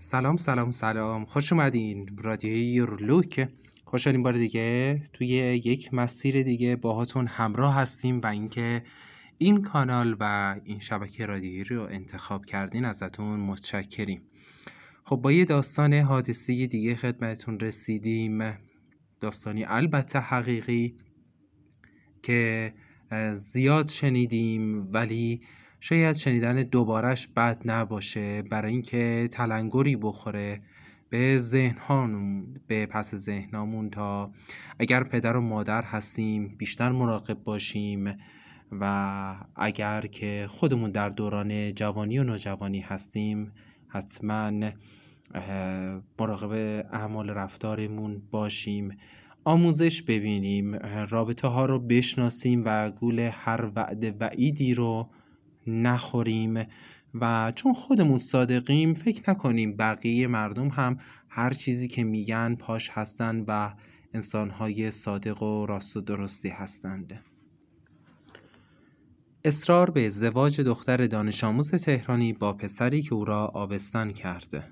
سلام سلام سلام خوش اومدین رادیوی یورلوک خوشحالیم بار دیگه توی یک مسیر دیگه باهاتون همراه هستیم و اینکه این کانال و این شبکه رادیویی رو انتخاب کردین ازتون متشکریم خب با یه داستان حادثه دیگه خدمتتون رسیدیم داستانی البته حقیقی که زیاد شنیدیم ولی شاید شنیدن دوبارش بد نباشه برای اینکه تلنگری بخوره به ذهنهامون به پس ذهنامون تا اگر پدر و مادر هستیم بیشتر مراقب باشیم و اگر که خودمون در دوران جوانی و نوجوانی هستیم حتما مراقب اعمال رفتارمون باشیم آموزش ببینیم رابطه ها رو بشناسیم و گول هر وعده وعیدی رو نخوریم و چون خودمون صادقیم فکر نکنیم بقیه مردم هم هر چیزی که میگن پاش هستن و انسانهای صادق و راست و درستی هستند اصرار به ازدواج دختر دانش آموز تهرانی با پسری که او را آبستن کرده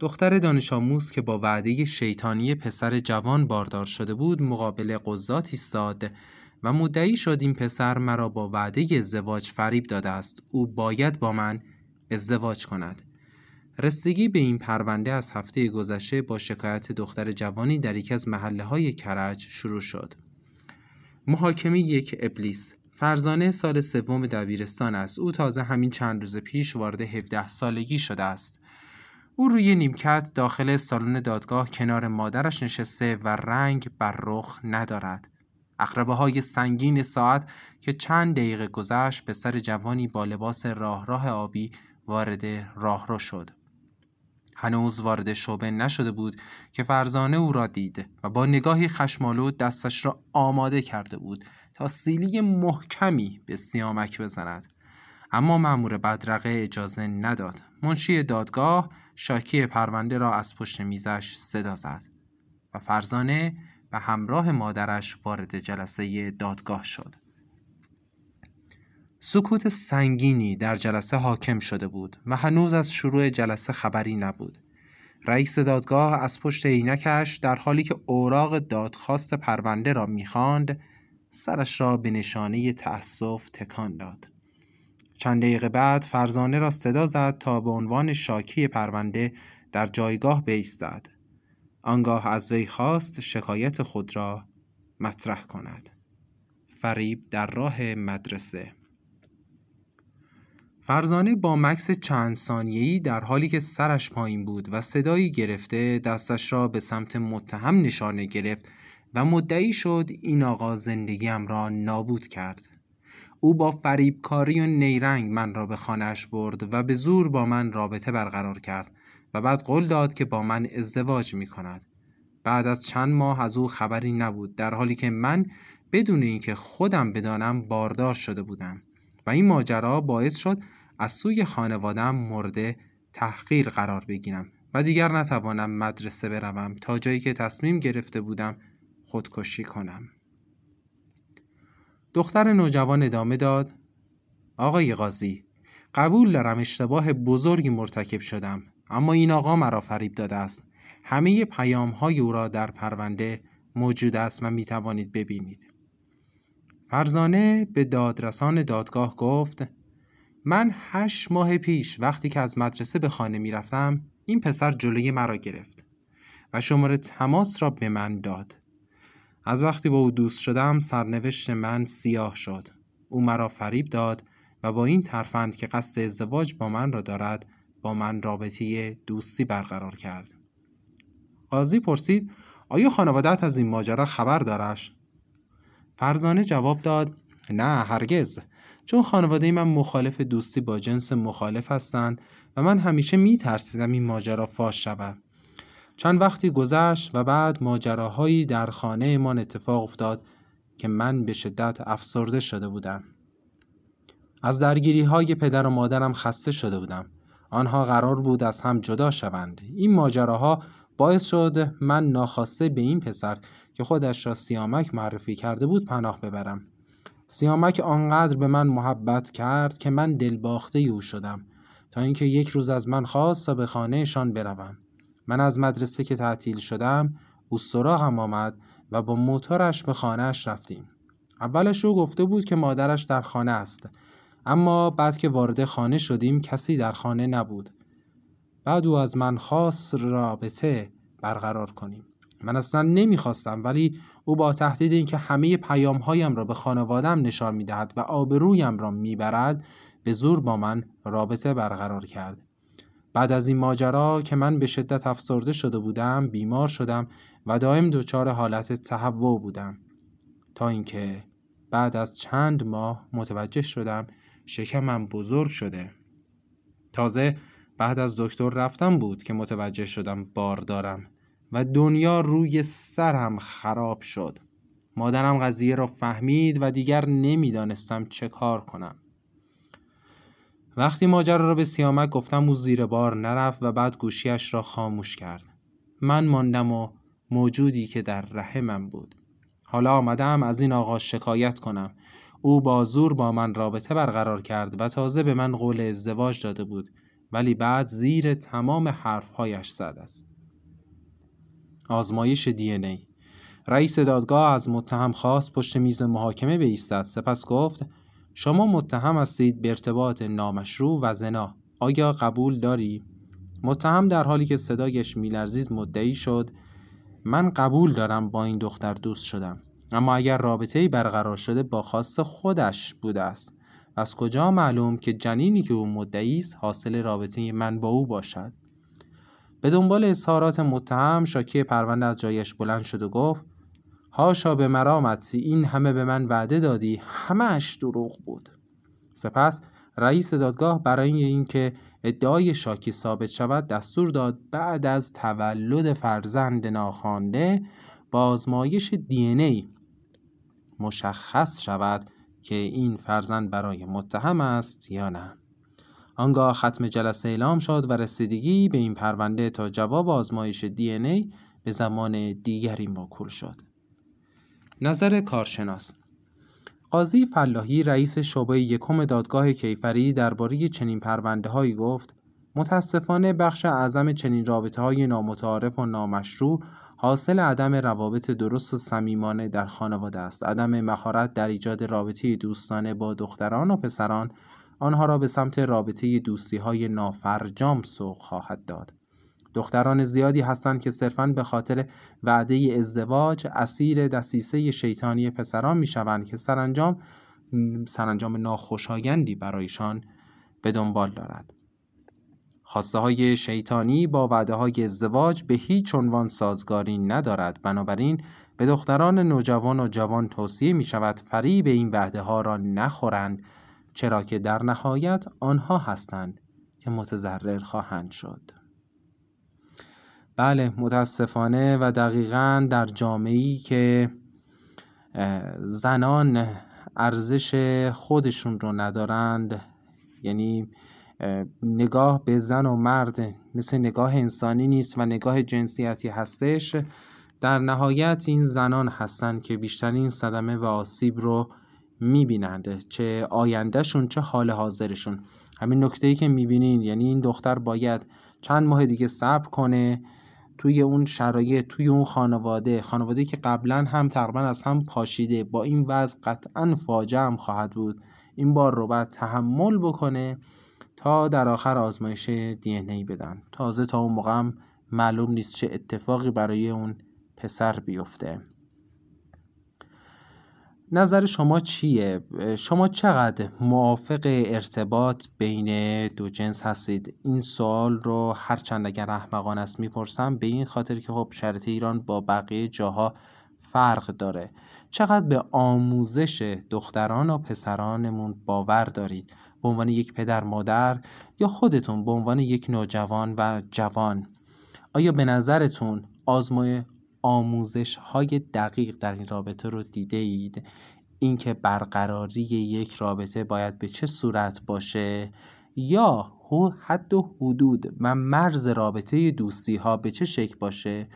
دختر دانش آموز که با وعده شیطانی پسر جوان باردار شده بود مقابل قضات ایستاد و مدعی شد این پسر مرا با وعده ازدواج فریب داده است او باید با من ازدواج کند رسیدگی به این پرونده از هفته گذشته با شکایت دختر جوانی در یکی از محله های کرج شروع شد محاکمه یک ابلیس فرزانه سال سوم دبیرستان است او تازه همین چند روز پیش وارد 17 سالگی شده است او روی نیمکت داخل سالن دادگاه کنار مادرش نشسته و رنگ بر رخ ندارد اخربه های سنگین ساعت که چند دقیقه گذشت به سر جوانی با لباس راه راه آبی وارد راه را شد. هنوز وارد شعبه نشده بود که فرزانه او را دید و با نگاهی خشمالو دستش را آماده کرده بود تا سیلی محکمی به سیامک بزند اما مأمور بدرقه اجازه نداد منشی دادگاه شاکی پرونده را از پشت میزش صدا زد و فرزانه و همراه مادرش وارد جلسه دادگاه شد. سکوت سنگینی در جلسه حاکم شده بود و هنوز از شروع جلسه خبری نبود. رئیس دادگاه از پشت عینکش در حالی که اوراق دادخواست پرونده را میخواند سرش را به نشانه تأسف تکان داد. چند دقیقه بعد فرزانه را صدا زد تا به عنوان شاکی پرونده در جایگاه بایستد. آنگاه از وی خواست شکایت خود را مطرح کند فریب در راه مدرسه فرزانه با مکس چند ثانیه‌ای در حالی که سرش پایین بود و صدایی گرفته دستش را به سمت متهم نشانه گرفت و مدعی شد این آقا زندگیم را نابود کرد او با فریبکاری و نیرنگ من را به خانهاش برد و به زور با من رابطه برقرار کرد و بعد قول داد که با من ازدواج می کند. بعد از چند ماه از او خبری نبود در حالی که من بدون اینکه خودم بدانم باردار شده بودم و این ماجرا باعث شد از سوی خانوادم مورد تحقیر قرار بگیرم و دیگر نتوانم مدرسه بروم تا جایی که تصمیم گرفته بودم خودکشی کنم دختر نوجوان ادامه داد آقای قاضی قبول دارم اشتباه بزرگی مرتکب شدم اما این آقا مرا فریب داده است همه پیام های او را در پرونده موجود است و می توانید ببینید فرزانه به دادرسان دادگاه گفت من هشت ماه پیش وقتی که از مدرسه به خانه می رفتم این پسر جلوی مرا گرفت و شماره تماس را به من داد از وقتی با او دوست شدم سرنوشت من سیاه شد او مرا فریب داد و با این ترفند که قصد ازدواج با من را دارد با من رابطه دوستی برقرار کرد قاضی پرسید آیا خانوادت از این ماجرا خبر دارش؟ فرزانه جواب داد نه هرگز چون خانواده من مخالف دوستی با جنس مخالف هستند و من همیشه می ترسیدم این ماجرا فاش شود چند وقتی گذشت و بعد ماجراهایی در خانه من اتفاق افتاد که من به شدت افسرده شده بودم از درگیری های پدر و مادرم خسته شده بودم آنها قرار بود از هم جدا شوند این ماجراها باعث شد من ناخواسته به این پسر که خودش را سیامک معرفی کرده بود پناه ببرم سیامک آنقدر به من محبت کرد که من دلباخته او شدم تا اینکه یک روز از من خواست تا به خانهشان بروم من از مدرسه که تعطیل شدم او سراغم آمد و با موتورش به خانهاش رفتیم اولش او گفته بود که مادرش در خانه است اما بعد که وارد خانه شدیم کسی در خانه نبود بعد او از من خواست رابطه برقرار کنیم من اصلا نمیخواستم ولی او با تهدید اینکه همه پیام هایم را به خانوادم نشان میدهد و آبرویم را میبرد به زور با من رابطه برقرار کرد بعد از این ماجرا که من به شدت افسرده شده بودم بیمار شدم و دائم دچار حالت تهوع بودم تا اینکه بعد از چند ماه متوجه شدم شکمم بزرگ شده تازه بعد از دکتر رفتم بود که متوجه شدم بار دارم و دنیا روی سرم خراب شد مادرم قضیه را فهمید و دیگر نمیدانستم چه کار کنم وقتی ماجرا را به سیامک گفتم او زیر بار نرفت و بعد گوشیش را خاموش کرد من ماندم و موجودی که در رحمم بود حالا آمدم از این آقا شکایت کنم او با زور با من رابطه برقرار کرد و تازه به من قول ازدواج داده بود ولی بعد زیر تمام حرفهایش زد است آزمایش دی ای. رئیس دادگاه از متهم خواست پشت میز محاکمه ایستد سپس گفت شما متهم هستید به ارتباط نامشروع و زنا آیا قبول داری متهم در حالی که صدایش میلرزید مدعی شد من قبول دارم با این دختر دوست شدم اما اگر رابطه ای برقرار شده با خواست خودش بوده است از کجا معلوم که جنینی که او مدعی است حاصل رابطه من با او باشد به دنبال اظهارات متهم شاکی پرونده از جایش بلند شد و گفت هاشا به مرامت این همه به من وعده دادی همش دروغ بود سپس رئیس دادگاه برای اینکه ادعای شاکی ثابت شود دستور داد بعد از تولد فرزند ناخوانده با آزمایش دی ای مشخص شود که این فرزند برای متهم است یا نه آنگاه ختم جلسه اعلام شد و رسیدگی به این پرونده تا جواب آزمایش دی ای به زمان دیگری موکول شد نظر کارشناس قاضی فلاحی رئیس شعبه یکم دادگاه کیفری درباره چنین پرونده هایی گفت متاسفانه بخش اعظم چنین رابطه های نامتعارف و نامشروع حاصل عدم روابط درست و صمیمانه در خانواده است عدم مهارت در ایجاد رابطه دوستانه با دختران و پسران آنها را به سمت رابطه دوستی های نافرجام سوق خواهد داد دختران زیادی هستند که صرفاً به خاطر وعده ازدواج اسیر دسیسه شیطانی پسران شوند که سرانجام سرانجام ناخوشایندی برایشان به دنبال دارد خواسته های شیطانی با وعده های ازدواج به هیچ عنوان سازگاری ندارد بنابراین به دختران نوجوان و جوان توصیه می شود فریب این وعده ها را نخورند چرا که در نهایت آنها هستند که متضرر خواهند شد بله متاسفانه و دقیقا در ای که زنان ارزش خودشون رو ندارند یعنی نگاه به زن و مرد مثل نگاه انسانی نیست و نگاه جنسیتی هستش در نهایت این زنان هستند که بیشترین صدمه و آسیب رو میبینند چه آیندهشون چه حال حاضرشون همین نکته که میبینین یعنی این دختر باید چند ماه دیگه صبر کنه توی اون شرایط توی اون خانواده خانواده که قبلا هم تقریبا از هم پاشیده با این وضع قطعا فاجعه هم خواهد بود این بار رو باید تحمل بکنه تا در آخر آزمایش دی ای بدن تازه تا اون موقع معلوم نیست چه اتفاقی برای اون پسر بیفته نظر شما چیه؟ شما چقدر موافق ارتباط بین دو جنس هستید؟ این سوال رو هرچند اگر احمقان است میپرسم به این خاطر که خب شرط ایران با بقیه جاها فرق داره چقدر به آموزش دختران و پسرانمون باور دارید به عنوان یک پدر مادر یا خودتون به عنوان یک نوجوان و جوان آیا به نظرتون آزمای آموزش های دقیق در این رابطه رو دیده اید اینکه برقراری یک رابطه باید به چه صورت باشه یا حد و حدود و مرز رابطه دوستی ها به چه شکل باشه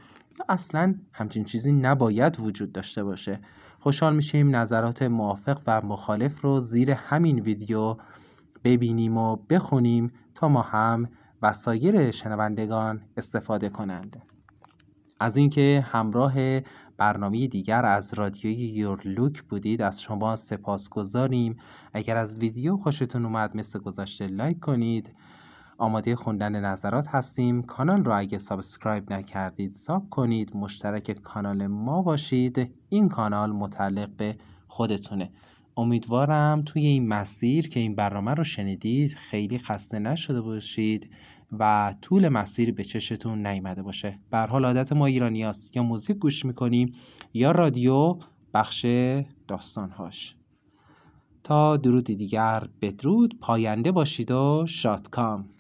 اصلا همچین چیزی نباید وجود داشته باشه خوشحال میشیم نظرات موافق و مخالف رو زیر همین ویدیو ببینیم و بخونیم تا ما هم و سایر شنوندگان استفاده کنند از اینکه همراه برنامه دیگر از رادیوی یورلوک بودید از شما سپاس گذاریم اگر از ویدیو خوشتون اومد مثل گذشته لایک کنید آماده خوندن نظرات هستیم کانال رو اگه سابسکرایب نکردید ساب کنید مشترک کانال ما باشید این کانال متعلق به خودتونه امیدوارم توی این مسیر که این برنامه رو شنیدید خیلی خسته نشده باشید و طول مسیر به چشتون نیامده باشه به حال عادت ما ایرانی است یا موزیک گوش میکنیم یا رادیو بخش داستانهاش تا درود دیگر بدرود پاینده باشید و شادکام